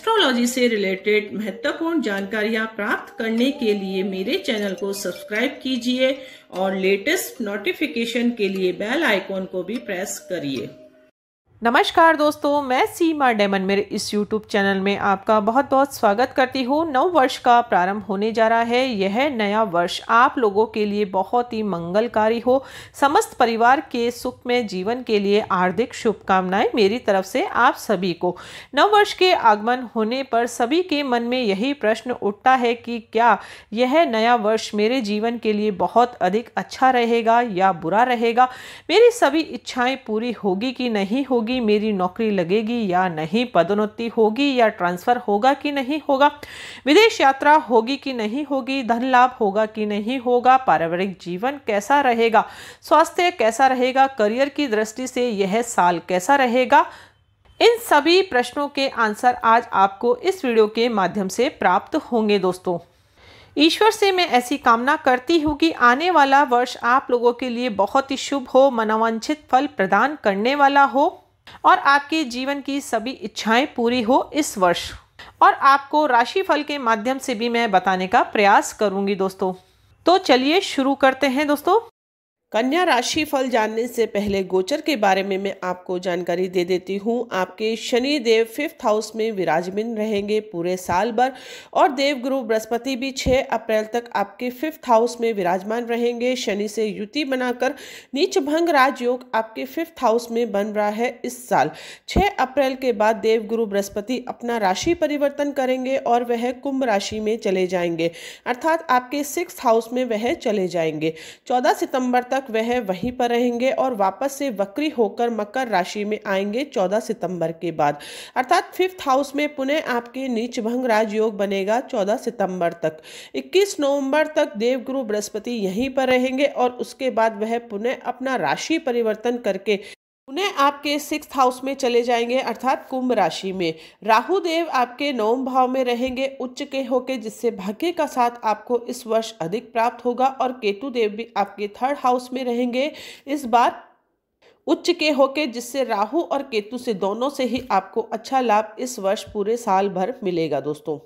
astrology से related महत्वपूर्ण जानकारियां प्राप्त करने के लिए मेरे चैनल को सब्सक्राइब कीजिए और लेटेस्ट नोटिफिकेशन के लिए बेल आइकॉन को भी प्रेस करिए नमस्कार दोस्तों मैं सीमा डेमन मेरे इस यूट्यूब चैनल में आपका बहुत बहुत स्वागत करती हूँ नव वर्ष का प्रारंभ होने जा रहा है यह नया वर्ष आप लोगों के लिए बहुत ही मंगलकारी हो समस्त परिवार के सुखमय जीवन के लिए हार्दिक शुभकामनाएं मेरी तरफ से आप सभी को नव वर्ष के आगमन होने पर सभी के मन में यही प्रश्न उठता है कि क्या यह नया वर्ष मेरे जीवन के लिए बहुत अधिक अच्छा रहेगा या बुरा रहेगा मेरी सभी इच्छाएँ पूरी होगी कि नहीं होगी होगी मेरी नौकरी लगेगी या नहीं पदोन्नति होगी या ट्रांसफ़र होगा कि नहीं होगा विदेश यात्रा होगी कि नहीं होगी धन लाभ होगा कि नहीं होगा पारिवारिक जीवन कैसा रहेगा स्वास्थ्य कैसा रहेगा करियर की दृष्टि से यह साल कैसा रहेगा इन सभी प्रश्नों के आंसर आज आपको इस वीडियो के माध्यम से प्राप्त होंगे दोस्तों ईश्वर से मैं ऐसी कामना करती हूँ कि आने वाला वर्ष आप लोगों के लिए बहुत ही शुभ हो मनोवांछित फल प्रदान करने वाला हो और आपके जीवन की सभी इच्छाएं पूरी हो इस वर्ष और आपको राशि फल के माध्यम से भी मैं बताने का प्रयास करूंगी दोस्तों तो चलिए शुरू करते हैं दोस्तों कन्या राशि फल जानने से पहले गोचर के बारे में मैं आपको जानकारी दे देती हूँ आपके शनि देव फिफ्थ हाउस में विराजमान रहेंगे पूरे साल भर और देवगुरु बृहस्पति भी 6 अप्रैल तक आपके फिफ्थ हाउस में विराजमान रहेंगे शनि से युति बनाकर नीच भंग राजयोग आपके फिफ्थ हाउस में बन रहा है इस साल 6 अप्रैल के बाद देवगुरु बृहस्पति अपना राशि परिवर्तन करेंगे और वह कुंभ राशि में चले जाएंगे अर्थात आपके सिक्स हाउस में वह चले जाएंगे चौदह सितंबर तक तक वह वहीं पर रहेंगे और वापस से वक्री होकर मकर राशि में आएंगे 14 सितंबर के बाद अर्थात फिफ्थ हाउस में पुनः आपके नीच भंग राजयोग बनेगा 14 सितंबर तक 21 नवंबर तक देवगुरु बृहस्पति यहीं पर रहेंगे और उसके बाद वह पुनः अपना राशि परिवर्तन करके उन्हें आपके सिक्स हाउस में चले जाएंगे अर्थात कुंभ राशि में राहु देव आपके नवम भाव में रहेंगे उच्च के होके जिससे भाग्य का साथ आपको इस वर्ष अधिक प्राप्त होगा और केतु देव भी आपके थर्ड हाउस में रहेंगे इस बार उच्च के होके जिससे राहु और केतु से दोनों से ही आपको अच्छा लाभ इस वर्ष पूरे साल भर मिलेगा दोस्तों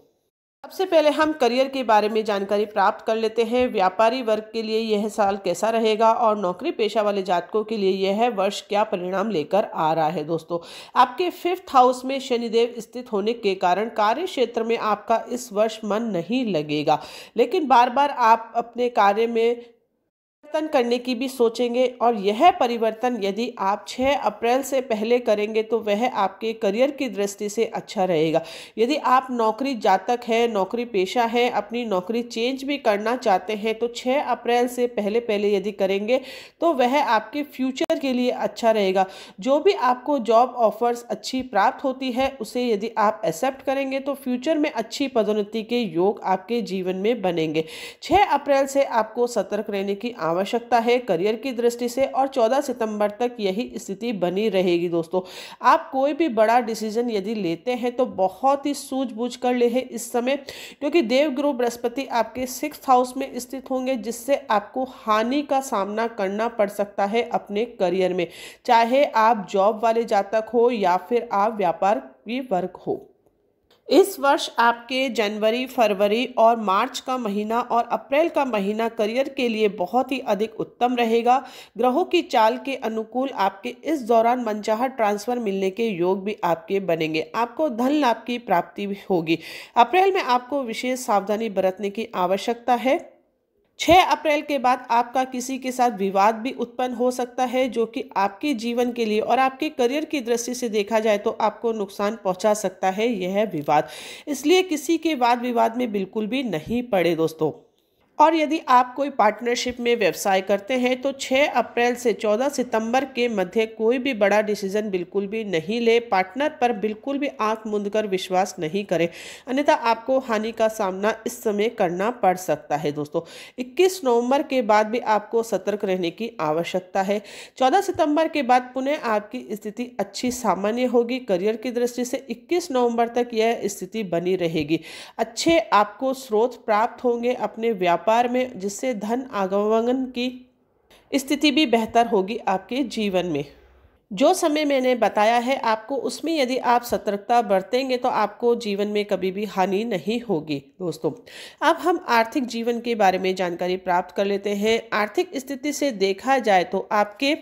सबसे पहले हम करियर के बारे में जानकारी प्राप्त कर लेते हैं व्यापारी वर्ग के लिए यह साल कैसा रहेगा और नौकरी पेशा वाले जातकों के लिए यह वर्ष क्या परिणाम लेकर आ रहा है दोस्तों आपके फिफ्थ हाउस में शनिदेव स्थित होने के कारण कार्य क्षेत्र में आपका इस वर्ष मन नहीं लगेगा लेकिन बार बार आप अपने कार्य में परिवर्तन करने की भी सोचेंगे और यह परिवर्तन यदि आप 6 अप्रैल से पहले करेंगे तो वह आपके करियर की दृष्टि से अच्छा रहेगा यदि आप नौकरी जातक है नौकरी पेशा है अपनी नौकरी चेंज भी करना चाहते हैं तो 6 अप्रैल से पहले पहले यदि करेंगे तो वह आपके फ्यूचर के लिए अच्छा रहेगा जो भी आपको जॉब ऑफर्स अच्छी प्राप्त होती है उसे यदि आप एक्सेप्ट करेंगे तो फ्यूचर में अच्छी पदोन्नति के योग आपके जीवन में बनेंगे छः अप्रैल से आपको सतर्क रहने की आवश्यकता आवश्यकता है करियर की दृष्टि से और 14 सितंबर तक यही स्थिति बनी रहेगी दोस्तों आप कोई भी बड़ा डिसीजन यदि लेते हैं तो बहुत ही सूझबूझ कर ले इस समय क्योंकि देवगुरु बृहस्पति आपके सिक्स हाउस में स्थित होंगे जिससे आपको हानि का सामना करना पड़ सकता है अपने करियर में चाहे आप जॉब वाले जातक हो या फिर आप व्यापार की वर्ग हो इस वर्ष आपके जनवरी फरवरी और मार्च का महीना और अप्रैल का महीना करियर के लिए बहुत ही अधिक उत्तम रहेगा ग्रहों की चाल के अनुकूल आपके इस दौरान मनचाहा ट्रांसफ़र मिलने के योग भी आपके बनेंगे आपको धन लाभ की प्राप्ति होगी अप्रैल में आपको विशेष सावधानी बरतने की आवश्यकता है छः अप्रैल के बाद आपका किसी के साथ विवाद भी उत्पन्न हो सकता है जो कि आपके जीवन के लिए और आपके करियर की दृष्टि से देखा जाए तो आपको नुकसान पहुंचा सकता है यह विवाद इसलिए किसी के वाद विवाद में बिल्कुल भी नहीं पड़े दोस्तों और यदि आप कोई पार्टनरशिप में व्यवसाय करते हैं तो 6 अप्रैल से 14 सितंबर के मध्य कोई भी बड़ा डिसीजन बिल्कुल भी नहीं ले पार्टनर पर बिल्कुल भी आंख मूंद कर विश्वास नहीं करें अन्यथा आपको हानि का सामना इस समय करना पड़ सकता है दोस्तों 21 नवंबर के बाद भी आपको सतर्क रहने की आवश्यकता है चौदह सितंबर के बाद पुनः आपकी स्थिति अच्छी सामान्य होगी करियर की दृष्टि से इक्कीस नवम्बर तक यह स्थिति बनी रहेगी अच्छे आपको स्रोत प्राप्त होंगे अपने व्यापार व्यापार में जिससे धन आगमन की स्थिति भी बेहतर होगी आपके जीवन में जो समय मैंने बताया है आपको उसमें यदि आप सतर्कता बरतेंगे तो आपको जीवन में कभी भी हानि नहीं होगी दोस्तों अब हम आर्थिक जीवन के बारे में जानकारी प्राप्त कर लेते हैं आर्थिक स्थिति से देखा जाए तो आपके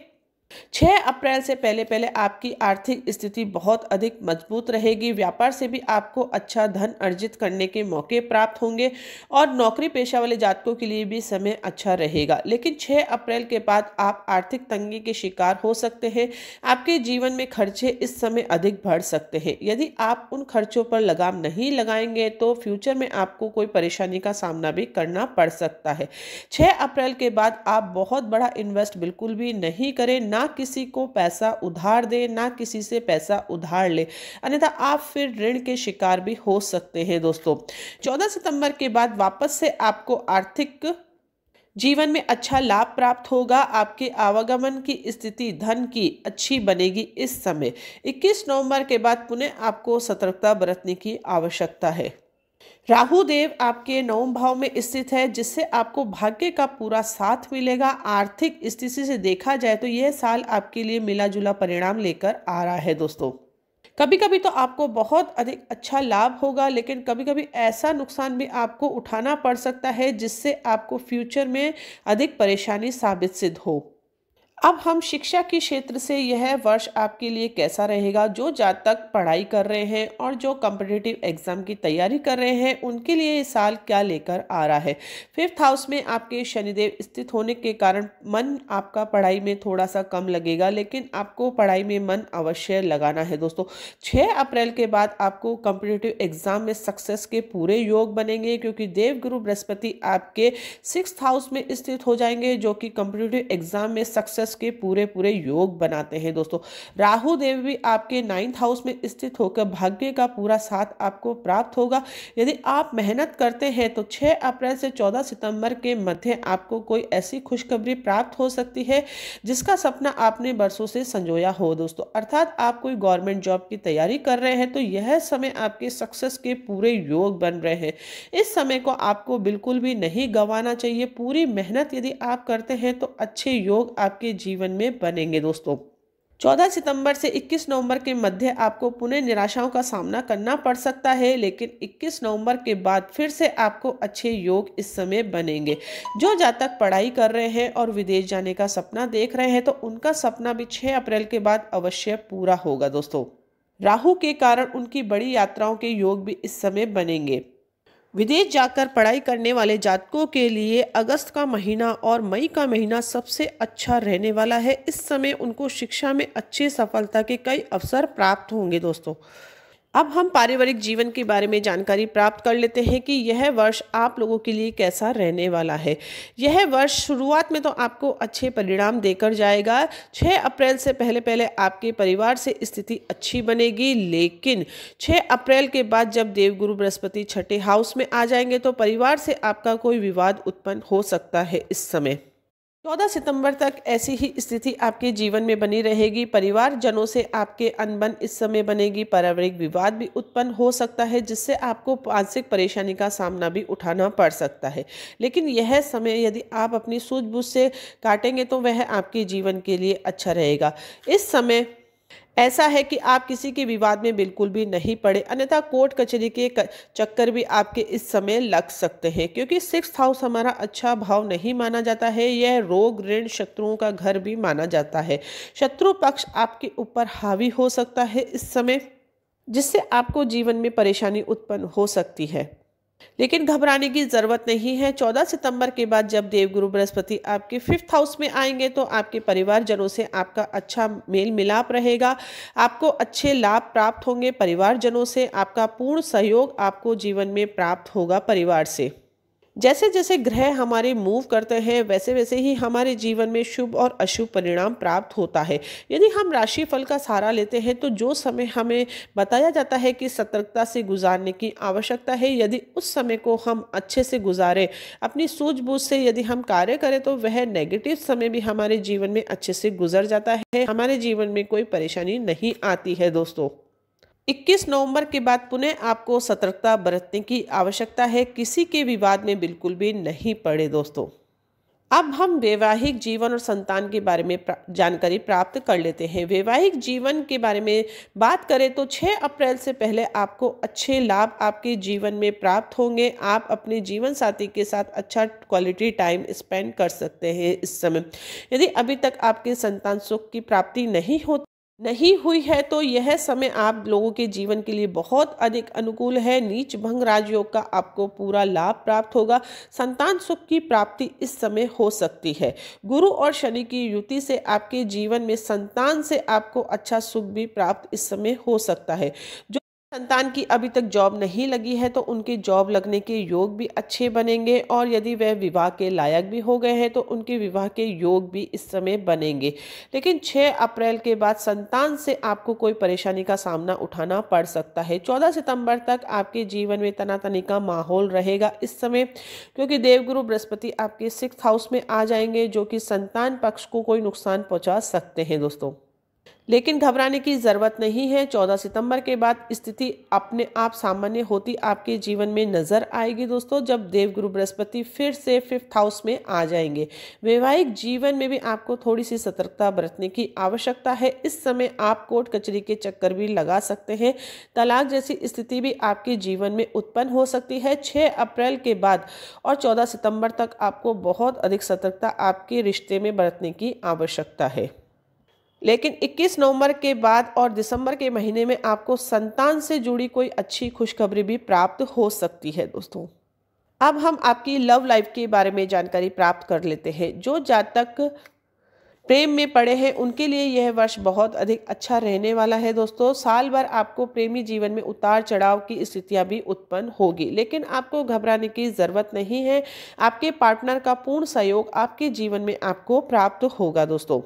छः अप्रैल से पहले पहले आपकी आर्थिक स्थिति बहुत अधिक मजबूत रहेगी व्यापार से भी आपको अच्छा धन अर्जित करने के मौके प्राप्त होंगे और नौकरी पेशा वाले जातकों के लिए भी समय अच्छा रहेगा लेकिन 6 अप्रैल के बाद आप आर्थिक तंगी के शिकार हो सकते हैं आपके जीवन में खर्चे इस समय अधिक बढ़ सकते हैं यदि आप उन खर्चों पर लगाम नहीं लगाएंगे तो फ्यूचर में आपको कोई परेशानी का सामना भी करना पड़ सकता है छः अप्रैल के बाद आप बहुत बड़ा इन्वेस्ट बिल्कुल भी नहीं करें ना ना किसी को पैसा उधार दे ना किसी से पैसा उधार ले अन्यथा आप फिर ऋण के शिकार भी हो सकते हैं दोस्तों चौदह सितंबर के बाद वापस से आपको आर्थिक जीवन में अच्छा लाभ प्राप्त होगा आपके आवागमन की स्थिति धन की अच्छी बनेगी इस समय 21 नवंबर के बाद पुनः आपको सतर्कता बरतने की आवश्यकता है राहु देव आपके नवम भाव में स्थित है जिससे आपको भाग्य का पूरा साथ मिलेगा आर्थिक स्थिति से देखा जाए तो यह साल आपके लिए मिला जुला परिणाम लेकर आ रहा है दोस्तों कभी कभी तो आपको बहुत अधिक अच्छा लाभ होगा लेकिन कभी कभी ऐसा नुकसान भी आपको उठाना पड़ सकता है जिससे आपको फ्यूचर में अधिक परेशानी साबित सिद्ध हो अब हम शिक्षा के क्षेत्र से यह वर्ष आपके लिए कैसा रहेगा जो जातक पढ़ाई कर रहे हैं और जो कम्पिटिटिव एग्ज़ाम की तैयारी कर रहे हैं उनके लिए ये साल क्या लेकर आ रहा है फिफ्थ हाउस में आपके शनिदेव स्थित होने के कारण मन आपका पढ़ाई में थोड़ा सा कम लगेगा लेकिन आपको पढ़ाई में मन अवश्य लगाना है दोस्तों छः अप्रैल के बाद आपको कम्पिटिटिव एग्ज़ाम में सक्सेस के पूरे योग बनेंगे क्योंकि देवगुरु बृहस्पति आपके सिक्स हाउस में स्थित हो जाएंगे जो कि कम्पिटिटिव एग्ज़ाम में सक्सेस प्लस के पूरे पूरे योग बनाते हैं दोस्तों राहु देव भी आपके नाइन्थ हाउस में स्थित होकर भाग्य का पूरा साथ आपको प्राप्त होगा यदि आप मेहनत करते हैं तो 6 अप्रैल से 14 सितंबर के मध्य आपको कोई ऐसी खुशखबरी प्राप्त हो सकती है जिसका सपना आपने बरसों से संजोया हो दोस्तों अर्थात आप कोई गवर्नमेंट जॉब की तैयारी कर रहे हैं तो यह समय आपके सक्सेस के पूरे योग बन रहे हैं इस समय को आपको बिल्कुल भी नहीं गंवाना चाहिए पूरी मेहनत यदि आप करते हैं तो अच्छे योग आपके जीवन में बनेंगे दोस्तों 14 सितंबर से 21 नवंबर के मध्य आपको पुनः निराशाओं का सामना करना पड़ सकता है लेकिन 21 नवंबर के बाद फिर से आपको अच्छे योग इस समय बनेंगे जो जातक पढ़ाई कर रहे हैं और विदेश जाने का सपना देख रहे हैं तो उनका सपना भी 6 अप्रैल के बाद अवश्य पूरा होगा दोस्तों राहु के कारण उनकी बड़ी यात्राओं के योग भी इस समय बनेंगे विदेश जाकर पढ़ाई करने वाले जातकों के लिए अगस्त का महीना और मई का महीना सबसे अच्छा रहने वाला है इस समय उनको शिक्षा में अच्छे सफलता के कई अवसर प्राप्त होंगे दोस्तों अब हम पारिवारिक जीवन के बारे में जानकारी प्राप्त कर लेते हैं कि यह वर्ष आप लोगों के लिए कैसा रहने वाला है यह वर्ष शुरुआत में तो आपको अच्छे परिणाम देकर जाएगा 6 अप्रैल से पहले पहले आपके परिवार से स्थिति अच्छी बनेगी लेकिन 6 अप्रैल के बाद जब देवगुरु बृहस्पति छठे हाउस में आ जाएंगे तो परिवार से आपका कोई विवाद उत्पन्न हो सकता है इस समय चौदह सितंबर तक ऐसी ही स्थिति आपके जीवन में बनी रहेगी परिवार जनों से आपके अनबन इस समय बनेगी पारिवारिक विवाद भी उत्पन्न हो सकता है जिससे आपको मानसिक परेशानी का सामना भी उठाना पड़ सकता है लेकिन यह समय यदि आप अपनी सूझबूझ से काटेंगे तो वह आपके जीवन के लिए अच्छा रहेगा इस समय ऐसा है कि आप किसी के विवाद में बिल्कुल भी नहीं पड़े अन्यथा कोर्ट कचहरी के चक्कर भी आपके इस समय लग सकते हैं क्योंकि सिक्स हाउस हमारा अच्छा भाव नहीं माना जाता है यह रोग ऋण शत्रुओं का घर भी माना जाता है शत्रु पक्ष आपके ऊपर हावी हो सकता है इस समय जिससे आपको जीवन में परेशानी उत्पन्न हो सकती है लेकिन घबराने की ज़रूरत नहीं है 14 सितंबर के बाद जब देवगुरु बृहस्पति आपके फिफ्थ हाउस में आएंगे तो आपके परिवारजनों से आपका अच्छा मेल मिलाप रहेगा आपको अच्छे लाभ प्राप्त होंगे परिवारजनों से आपका पूर्ण सहयोग आपको जीवन में प्राप्त होगा परिवार से जैसे जैसे ग्रह हमारे मूव करते हैं वैसे वैसे ही हमारे जीवन में शुभ और अशुभ परिणाम प्राप्त होता है यदि हम राशि फल का सहारा लेते हैं तो जो समय हमें बताया जाता है कि सतर्कता से गुजारने की आवश्यकता है यदि उस समय को हम अच्छे से गुजारें अपनी सूझबूझ से यदि हम कार्य करें तो वह नेगेटिव समय भी हमारे जीवन में अच्छे से गुजर जाता है हमारे जीवन में कोई परेशानी नहीं आती है दोस्तों 21 नवंबर के बाद पुनः आपको सतर्कता बरतने की आवश्यकता है किसी के विवाद में बिल्कुल भी नहीं पड़े दोस्तों अब हम वैवाहिक जीवन और संतान के बारे में प्रा, जानकारी प्राप्त कर लेते हैं वैवाहिक जीवन के बारे में बात करें तो 6 अप्रैल से पहले आपको अच्छे लाभ आपके जीवन में प्राप्त होंगे आप अपने जीवन साथी के साथ अच्छा क्वालिटी टाइम स्पेंड कर सकते हैं इस समय यदि अभी तक आपके संतान सुख की प्राप्ति नहीं होती नहीं हुई है तो यह समय आप लोगों के जीवन के लिए बहुत अधिक अनुकूल है नीच भंग राजयोग का आपको पूरा लाभ प्राप्त होगा संतान सुख की प्राप्ति इस समय हो सकती है गुरु और शनि की युति से आपके जीवन में संतान से आपको अच्छा सुख भी प्राप्त इस समय हो सकता है जो संतान की अभी तक जॉब नहीं लगी है तो उनके जॉब लगने के योग भी अच्छे बनेंगे और यदि वह विवाह के लायक भी हो गए हैं तो उनके विवाह के योग भी इस समय बनेंगे लेकिन 6 अप्रैल के बाद संतान से आपको कोई परेशानी का सामना उठाना पड़ सकता है 14 सितंबर तक आपके जीवन में तनातनी का माहौल रहेगा इस समय क्योंकि देवगुरु बृहस्पति आपके सिक्स हाउस में आ जाएंगे जो कि संतान पक्ष को कोई नुकसान पहुँचा सकते हैं दोस्तों लेकिन घबराने की ज़रूरत नहीं है 14 सितंबर के बाद स्थिति अपने आप सामान्य होती आपके जीवन में नज़र आएगी दोस्तों जब देवगुरु बृहस्पति फिर से फिफ्थ हाउस में आ जाएंगे वैवाहिक जीवन में भी आपको थोड़ी सी सतर्कता बरतने की आवश्यकता है इस समय आप कोर्ट कचरी के चक्कर भी लगा सकते हैं तलाक जैसी स्थिति भी आपके जीवन में उत्पन्न हो सकती है छः अप्रैल के बाद और चौदह सितम्बर तक आपको बहुत अधिक सतर्कता आपके रिश्ते में बरतने की आवश्यकता है लेकिन 21 नवंबर के बाद और दिसंबर के महीने में आपको संतान से जुड़ी कोई अच्छी खुशखबरी भी प्राप्त हो सकती है दोस्तों अब हम आपकी लव लाइफ के बारे में जानकारी प्राप्त कर लेते हैं जो जातक प्रेम में पड़े हैं उनके लिए यह वर्ष बहुत अधिक अच्छा रहने वाला है दोस्तों साल भर आपको प्रेमी जीवन में उतार चढ़ाव की स्थितियां भी उत्पन्न होगी लेकिन आपको घबराने की ज़रूरत नहीं है आपके पार्टनर का पूर्ण सहयोग आपके जीवन में आपको प्राप्त होगा दोस्तों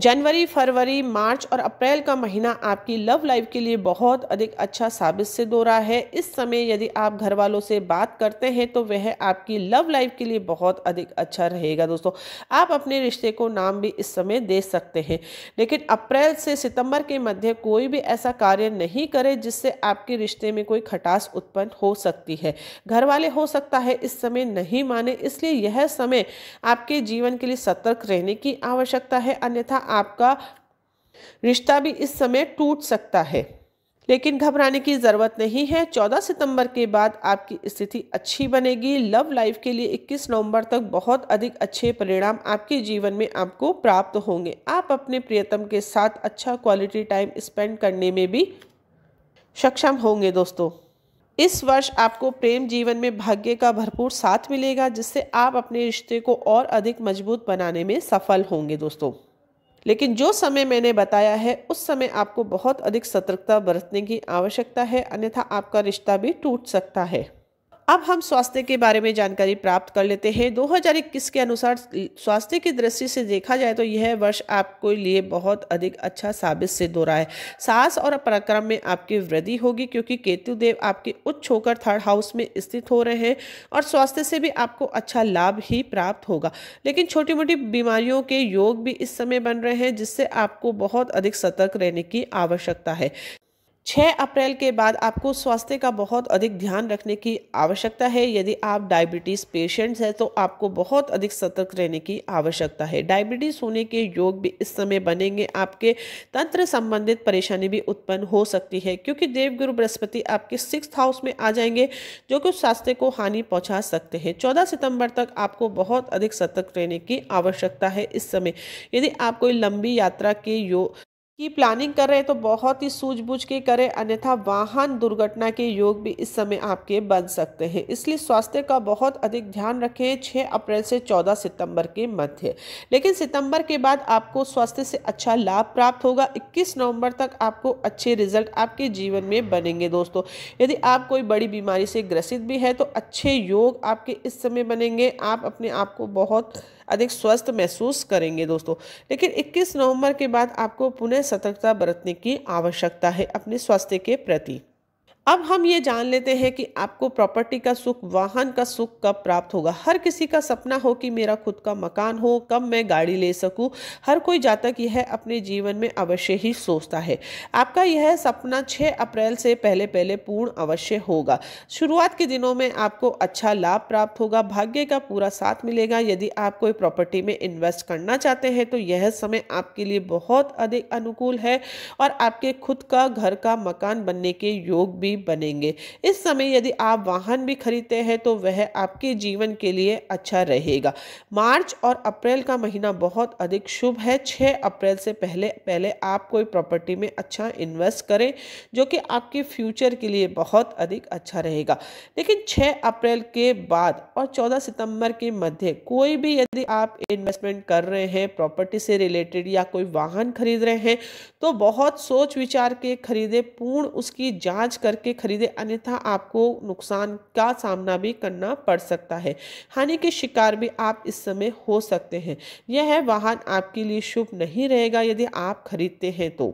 जनवरी फरवरी मार्च और अप्रैल का महीना आपकी लव लाइफ के लिए बहुत अधिक अच्छा साबित से दो रहा है इस समय यदि आप घर वालों से बात करते हैं तो वह आपकी लव लाइफ के लिए बहुत अधिक अच्छा रहेगा दोस्तों आप अपने रिश्ते को नाम भी इस समय दे सकते हैं लेकिन अप्रैल से सितंबर के मध्य कोई भी ऐसा कार्य नहीं करे जिससे आपके रिश्ते में कोई खटास उत्पन्न हो सकती है घर वाले हो सकता है इस समय नहीं माने इसलिए यह समय आपके जीवन के लिए सतर्क रहने की आवश्यकता है अन्यथा आपका रिश्ता भी इस समय टूट सकता है लेकिन घबराने की ज़रूरत नहीं है 14 सितंबर के बाद आपकी स्थिति अच्छी बनेगी लव लाइफ के लिए 21 नवंबर तक बहुत अधिक अच्छे परिणाम आपके जीवन में आपको प्राप्त होंगे आप अपने प्रियतम के साथ अच्छा क्वालिटी टाइम स्पेंड करने में भी सक्षम होंगे दोस्तों इस वर्ष आपको प्रेम जीवन में भाग्य का भरपूर साथ मिलेगा जिससे आप अपने रिश्ते को और अधिक मजबूत बनाने में सफल होंगे दोस्तों लेकिन जो समय मैंने बताया है उस समय आपको बहुत अधिक सतर्कता बरतने की आवश्यकता है अन्यथा आपका रिश्ता भी टूट सकता है अब हम स्वास्थ्य के बारे में जानकारी प्राप्त कर लेते हैं 2021 के अनुसार स्वास्थ्य की दृष्टि से देखा जाए तो यह वर्ष आपके लिए बहुत अधिक अच्छा साबित सिद्ध हो रहा है सास और पराक्रम में आपकी वृद्धि होगी क्योंकि केतुदेव आपके उच्च होकर थर्ड हाउस में स्थित हो रहे हैं और स्वास्थ्य से भी आपको अच्छा लाभ ही प्राप्त होगा लेकिन छोटी मोटी बीमारियों के योग भी इस समय बन रहे हैं जिससे आपको बहुत अधिक सतर्क रहने की आवश्यकता है छः अप्रैल के बाद आपको स्वास्थ्य का बहुत अधिक ध्यान रखने की आवश्यकता है यदि आप डायबिटीज़ पेशेंट्स हैं तो आपको बहुत अधिक सतर्क रहने की आवश्यकता है डायबिटीज़ होने के योग भी इस समय बनेंगे आपके तंत्र संबंधित परेशानी भी उत्पन्न हो सकती है क्योंकि देवगुरु बृहस्पति आपके सिक्स हाउस में आ जाएंगे जो कि स्वास्थ्य को हानि पहुँचा सकते हैं चौदह सितम्बर तक आपको बहुत अधिक सतर्क रहने की आवश्यकता है इस समय यदि आप कोई लंबी यात्रा के योग की प्लानिंग कर रहे हैं तो बहुत ही सूझबूझ के करें अन्यथा वाहन दुर्घटना के योग भी इस समय आपके बन सकते हैं इसलिए स्वास्थ्य का बहुत अधिक ध्यान रखें 6 अप्रैल से 14 सितंबर के मध्य लेकिन सितंबर के बाद आपको स्वास्थ्य से अच्छा लाभ प्राप्त होगा 21 नवंबर तक आपको अच्छे रिजल्ट आपके जीवन में बनेंगे दोस्तों यदि आप कोई बड़ी बीमारी से ग्रसित भी है तो अच्छे योग आपके इस समय बनेंगे आप अपने आप को बहुत अधिक स्वस्थ महसूस करेंगे दोस्तों लेकिन 21 नवंबर के बाद आपको पुनः सतर्कता बरतने की आवश्यकता है अपने स्वास्थ्य के प्रति अब हम ये जान लेते हैं कि आपको प्रॉपर्टी का सुख वाहन का सुख कब प्राप्त होगा हर किसी का सपना हो कि मेरा खुद का मकान हो कब मैं गाड़ी ले सकूं हर कोई जातक यह अपने जीवन में अवश्य ही सोचता है आपका यह सपना 6 अप्रैल से पहले पहले पूर्ण अवश्य होगा शुरुआत के दिनों में आपको अच्छा लाभ प्राप्त होगा भाग्य का पूरा साथ मिलेगा यदि आप कोई प्रॉपर्टी में इन्वेस्ट करना चाहते हैं तो यह समय आपके लिए बहुत अधिक अनुकूल है और आपके खुद का घर का मकान बनने के योग भी भी बनेंगे इस समय यदि आप वाहन भी खरीदते हैं तो वह आपके जीवन के लिए अच्छा रहेगा मार्च और अप्रैल का महीना बहुत अधिक शुभ है 6 अप्रैल से पहले पहले आप कोई प्रॉपर्टी में अच्छा इन्वेस्ट करें जो कि आपके फ्यूचर के लिए बहुत अधिक अच्छा रहेगा लेकिन 6 अप्रैल के बाद और 14 सितंबर के मध्य कोई भी यदि आप इन्वेस्टमेंट कर रहे हैं प्रॉपर्टी से रिलेटेड या कोई वाहन खरीद रहे हैं तो बहुत सोच विचार के खरीदे पूर्ण उसकी जाँच करके करके खरीदे अन्यथा आपको नुकसान का सामना भी करना पड़ सकता है हानि के शिकार भी आप इस समय हो सकते हैं यह वाहन आपके लिए शुभ नहीं रहेगा यदि आप खरीदते हैं तो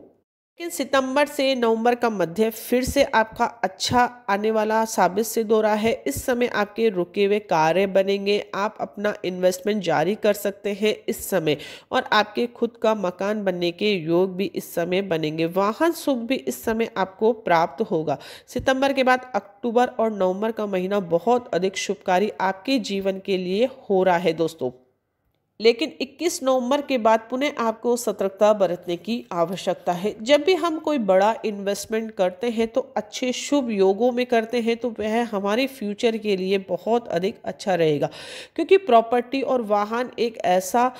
लेकिन सितंबर से नवंबर का मध्य फिर से आपका अच्छा आने वाला साबित सिद्ध हो रहा है इस समय आपके रुके हुए कार्य बनेंगे आप अपना इन्वेस्टमेंट जारी कर सकते हैं इस समय और आपके खुद का मकान बनने के योग भी इस समय बनेंगे वाहन सुख भी इस समय आपको प्राप्त होगा सितंबर के बाद अक्टूबर और नवंबर का महीना बहुत अधिक शुभकारी आपके जीवन के लिए हो रहा है दोस्तों लेकिन 21 नवंबर के बाद पुनः आपको सतर्कता बरतने की आवश्यकता है जब भी हम कोई बड़ा इन्वेस्टमेंट करते हैं तो अच्छे शुभ योगों में करते हैं तो वह हमारे फ्यूचर के लिए बहुत अधिक अच्छा रहेगा क्योंकि प्रॉपर्टी और वाहन एक ऐसा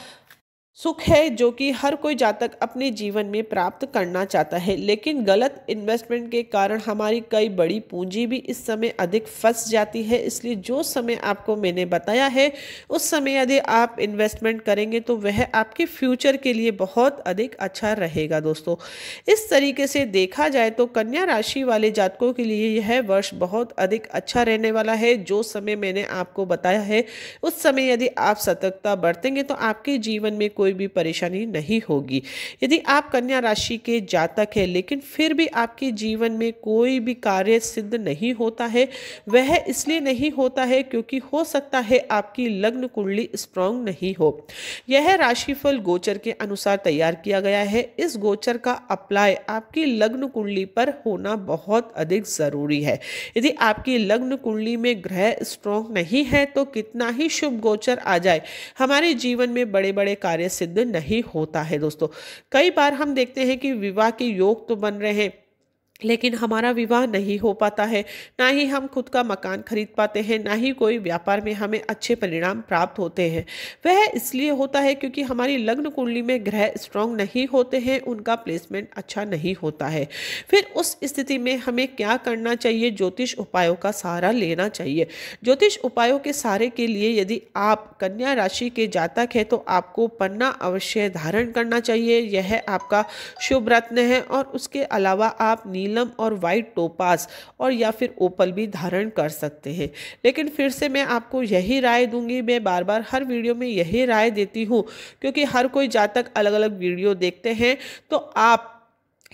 सुख है जो कि हर कोई जातक अपने जीवन में प्राप्त करना चाहता है लेकिन गलत इन्वेस्टमेंट के कारण हमारी कई बड़ी पूंजी भी इस समय अधिक फंस जाती है इसलिए जो समय आपको मैंने बताया है उस समय यदि आप इन्वेस्टमेंट करेंगे तो वह आपके फ्यूचर के लिए बहुत अधिक अच्छा रहेगा दोस्तों इस तरीके से देखा जाए तो कन्या राशि वाले जातकों के लिए यह वर्ष बहुत अधिक अच्छा रहने वाला है जो समय मैंने आपको बताया है उस समय यदि आप सतर्कता बरतेंगे तो आपके जीवन में कोई कोई भी परेशानी नहीं होगी यदि आप कन्या राशि के जातक है लेकिन फिर भी आपके जीवन में कोई भी कार्य सिद्ध नहीं होता है वह इसलिए नहीं होता है क्योंकि हो सकता है आपकी लग्न कुंडली स्ट्रांग नहीं हो यह राशिफल गोचर के अनुसार तैयार किया गया है इस गोचर का अप्लाई आपकी लग्न कुंडली पर होना बहुत अधिक ज़रूरी है यदि आपकी लग्न कुंडली में ग्रह स्ट्रांग नहीं है तो कितना ही शुभ गोचर आ जाए हमारे जीवन में बड़े बड़े कार्य सिद्ध नहीं होता है दोस्तों कई बार हम देखते हैं कि विवाह के योग तो बन रहे हैं लेकिन हमारा विवाह नहीं हो पाता है ना ही हम खुद का मकान खरीद पाते हैं ना ही कोई व्यापार में हमें अच्छे परिणाम प्राप्त होते हैं वह इसलिए होता है क्योंकि हमारी लग्न कुंडली में ग्रह स्ट्रांग नहीं होते हैं उनका प्लेसमेंट अच्छा नहीं होता है फिर उस स्थिति में हमें क्या करना चाहिए ज्योतिष उपायों का सहारा लेना चाहिए ज्योतिष उपायों के सहारे के लिए यदि आप कन्या राशि के जातक है तो आपको पन्ना अवश्य धारण करना चाहिए यह आपका शुभ रत्न है और उसके अलावा आप नील नीलम और वाइट टोपास और या फिर ओपल भी धारण कर सकते हैं लेकिन फिर से मैं आपको यही राय दूंगी मैं बार बार हर वीडियो में यही राय देती हूँ क्योंकि हर कोई जातक अलग अलग वीडियो देखते हैं तो आप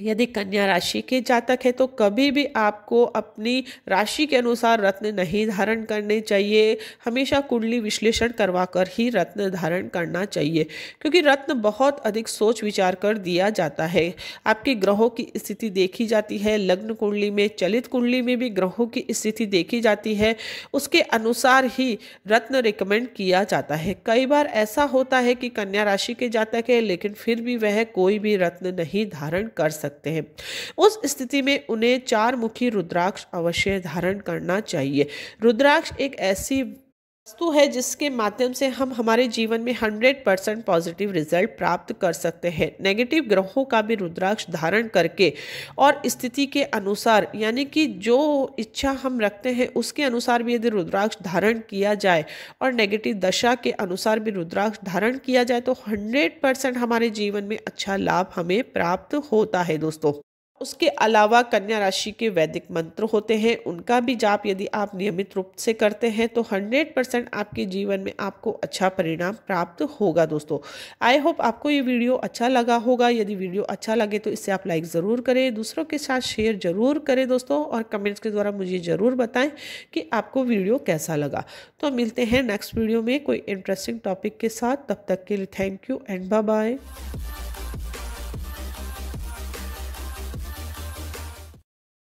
यदि कन्या राशि के जातक है तो कभी भी आपको अपनी राशि के अनुसार रत्न नहीं धारण करने चाहिए हमेशा कुंडली विश्लेषण करवा कर ही रत्न धारण करना चाहिए क्योंकि रत्न बहुत अधिक सोच विचार कर दिया जाता है आपके ग्रहों की स्थिति देखी जाती है लग्न कुंडली में चलित कुंडली में भी ग्रहों की स्थिति देखी जाती है उसके अनुसार ही रत्न रिकमेंड किया जाता है कई बार ऐसा होता है कि कन्या राशि के जातक है लेकिन फिर भी वह कोई भी रत्न नहीं धारण कर सकता सकते हैं उस स्थिति में उन्हें चार मुखी रुद्राक्ष अवश्य धारण करना चाहिए रुद्राक्ष एक ऐसी वस्तु है जिसके माध्यम से हम हमारे जीवन में 100 परसेंट पॉजिटिव रिजल्ट प्राप्त कर सकते हैं नेगेटिव ग्रहों का भी रुद्राक्ष धारण करके और स्थिति के अनुसार यानी कि जो इच्छा हम रखते हैं उसके अनुसार भी यदि रुद्राक्ष धारण किया जाए और नेगेटिव दशा के अनुसार भी रुद्राक्ष धारण किया जाए तो हंड्रेड हमारे जीवन में अच्छा लाभ हमें प्राप्त होता है दोस्तों उसके अलावा कन्या राशि के वैदिक मंत्र होते हैं उनका भी जाप यदि आप नियमित रूप से करते हैं तो 100 परसेंट आपके जीवन में आपको अच्छा परिणाम प्राप्त होगा दोस्तों आई होप आपको ये वीडियो अच्छा लगा होगा यदि वीडियो अच्छा लगे तो इसे आप लाइक ज़रूर करें दूसरों के साथ शेयर ज़रूर करें दोस्तों और कमेंट्स के द्वारा मुझे ज़रूर बताएं कि आपको वीडियो कैसा लगा तो मिलते हैं नेक्स्ट वीडियो में कोई इंटरेस्टिंग टॉपिक के साथ तब तक के लिए थैंक यू एंड बाय